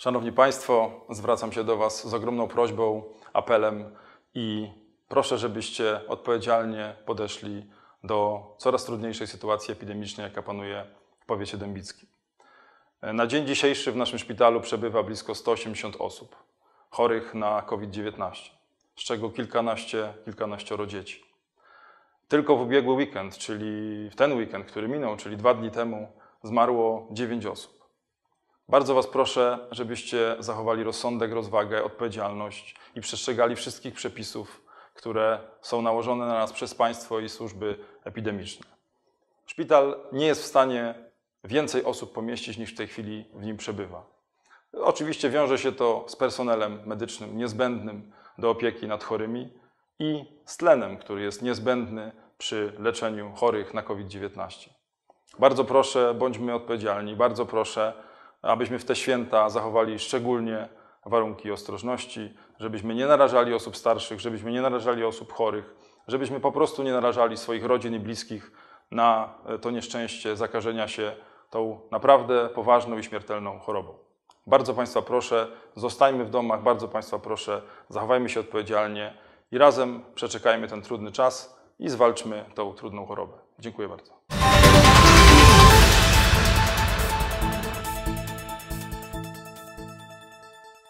Szanowni Państwo, zwracam się do Was z ogromną prośbą, apelem i proszę, żebyście odpowiedzialnie podeszli do coraz trudniejszej sytuacji epidemicznej, jaka panuje w powiecie dębickim. Na dzień dzisiejszy w naszym szpitalu przebywa blisko 180 osób chorych na COVID-19, z czego kilkanaście, kilkanaścioro dzieci. Tylko w ubiegły weekend, czyli w ten weekend, który minął, czyli dwa dni temu, zmarło 9 osób. Bardzo Was proszę, żebyście zachowali rozsądek, rozwagę, odpowiedzialność i przestrzegali wszystkich przepisów, które są nałożone na nas przez państwo i służby epidemiczne. Szpital nie jest w stanie więcej osób pomieścić niż w tej chwili w nim przebywa. Oczywiście wiąże się to z personelem medycznym niezbędnym do opieki nad chorymi i z tlenem, który jest niezbędny przy leczeniu chorych na COVID-19. Bardzo proszę, bądźmy odpowiedzialni, bardzo proszę, abyśmy w te święta zachowali szczególnie warunki ostrożności, żebyśmy nie narażali osób starszych, żebyśmy nie narażali osób chorych, żebyśmy po prostu nie narażali swoich rodzin i bliskich na e, to nieszczęście zakażenia się tą naprawdę poważną i śmiertelną chorobą. Bardzo Państwa proszę, zostańmy w domach, bardzo Państwa proszę, zachowajmy się odpowiedzialnie i razem przeczekajmy ten trudny czas i zwalczmy tą trudną chorobę. Dziękuję bardzo.